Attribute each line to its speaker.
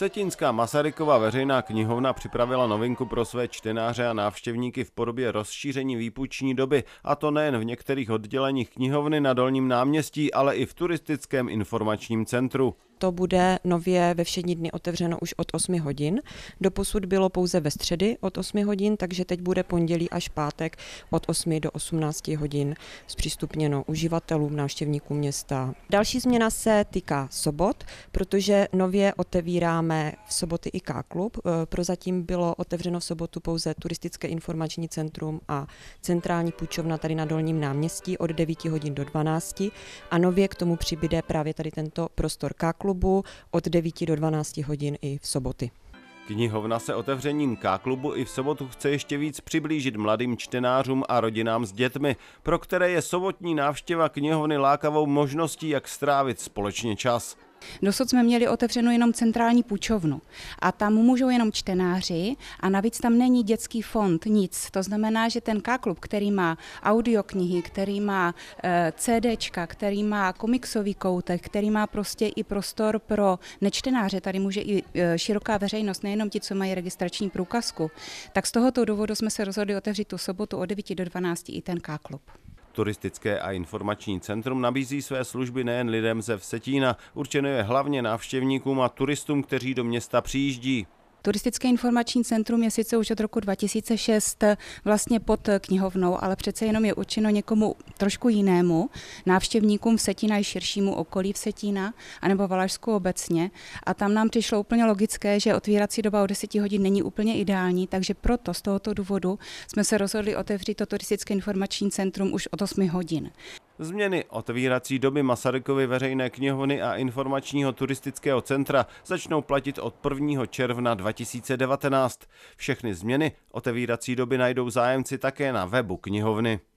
Speaker 1: Setinská Masarykova veřejná knihovna připravila novinku pro své čtenáře a návštěvníky v podobě rozšíření výpůjční doby, a to nejen v některých odděleních knihovny na Dolním náměstí, ale i v turistickém informačním centru to
Speaker 2: bude nově ve všední dny otevřeno už od 8 hodin. Doposud bylo pouze ve středy od 8 hodin, takže teď bude pondělí až pátek od 8 do 18 hodin zpřístupněno uživatelům, návštěvníkům města. Další změna se týká sobot, protože nově otevíráme v soboty IK klub. E, prozatím bylo otevřeno v sobotu pouze turistické informační centrum a centrální půjčovna tady na Dolním náměstí od 9 hodin do 12 a nově k tomu přibyde právě tady tento prostor K klub k-klubu od 9 do 12 hodin i v soboty.
Speaker 1: Knihovna se otevřením K-klubu i v sobotu chce ještě víc přiblížit mladým čtenářům a rodinám s dětmi, pro které je sobotní návštěva knihovny lákavou možností, jak strávit společně čas.
Speaker 3: Dosud jsme měli otevřenou jenom centrální půjčovnu a tam můžou jenom čtenáři a navíc tam není dětský fond, nic. To znamená, že ten K-klub, který má audioknihy, který má eh, CDčka, který má komiksový koutek, který má prostě i prostor pro nečtenáře, tady může i eh, široká veřejnost, nejenom ti, co mají registrační průkazku, tak z tohoto důvodu jsme se rozhodli otevřít tu sobotu od 9 do 12 i ten K-klub.
Speaker 1: Turistické a informační centrum nabízí své služby nejen lidem ze Vsetína, určené je hlavně návštěvníkům a turistům, kteří do města přijíždí.
Speaker 3: Turistické informační centrum je sice už od roku 2006 vlastně pod knihovnou, ale přece jenom je určeno někomu trošku jinému, návštěvníkům v Setina i širšímu okolí v Setina, anebo Valašsku obecně. A tam nám přišlo úplně logické, že otvírací doba o 10 hodin není úplně ideální, takže proto z tohoto důvodu jsme se rozhodli otevřít to turistické informační centrum už od 8 hodin.
Speaker 1: Změny otevírací doby Masarykovy veřejné knihovny a informačního turistického centra začnou platit od 1. června 2019. Všechny změny otevírací doby najdou zájemci také na webu knihovny.